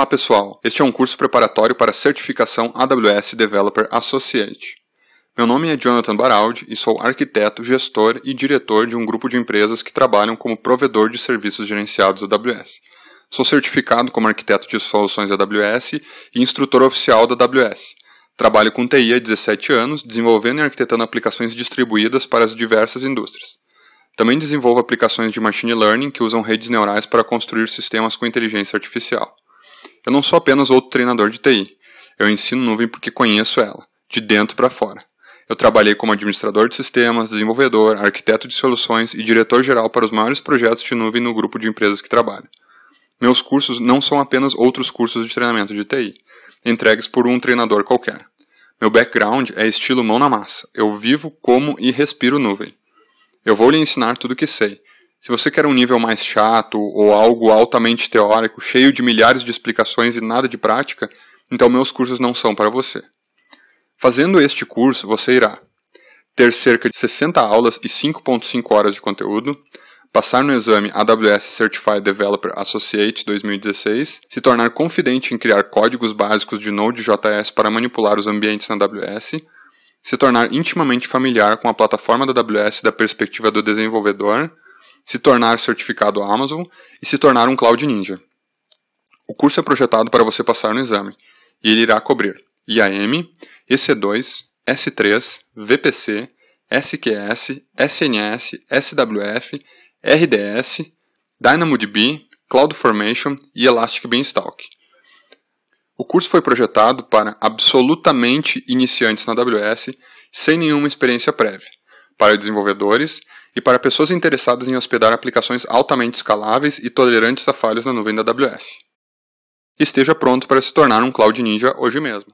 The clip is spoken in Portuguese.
Olá pessoal, este é um curso preparatório para a certificação AWS Developer Associate. Meu nome é Jonathan Baraldi e sou arquiteto, gestor e diretor de um grupo de empresas que trabalham como provedor de serviços gerenciados AWS. Sou certificado como arquiteto de soluções AWS e instrutor oficial da AWS. Trabalho com TI há 17 anos, desenvolvendo e arquitetando aplicações distribuídas para as diversas indústrias. Também desenvolvo aplicações de machine learning que usam redes neurais para construir sistemas com inteligência artificial. Eu não sou apenas outro treinador de TI. Eu ensino nuvem porque conheço ela, de dentro para fora. Eu trabalhei como administrador de sistemas, desenvolvedor, arquiteto de soluções e diretor-geral para os maiores projetos de nuvem no grupo de empresas que trabalho. Meus cursos não são apenas outros cursos de treinamento de TI, entregues por um treinador qualquer. Meu background é estilo mão na massa. Eu vivo, como e respiro nuvem. Eu vou lhe ensinar tudo o que sei, se você quer um nível mais chato ou algo altamente teórico, cheio de milhares de explicações e nada de prática, então meus cursos não são para você. Fazendo este curso, você irá ter cerca de 60 aulas e 5.5 horas de conteúdo, passar no exame AWS Certified Developer Associate 2016, se tornar confidente em criar códigos básicos de Node.js para manipular os ambientes na AWS, se tornar intimamente familiar com a plataforma da AWS da perspectiva do desenvolvedor, se tornar certificado Amazon e se tornar um Cloud Ninja. O curso é projetado para você passar no exame e ele irá cobrir IAM, EC2, S3, VPC, SQS, SNS, SWF, RDS, DynamoDB, CloudFormation e Elastic Beanstalk. O curso foi projetado para absolutamente iniciantes na AWS, sem nenhuma experiência prévia, para desenvolvedores e para pessoas interessadas em hospedar aplicações altamente escaláveis e tolerantes a falhas na nuvem da AWS. Esteja pronto para se tornar um Cloud Ninja hoje mesmo.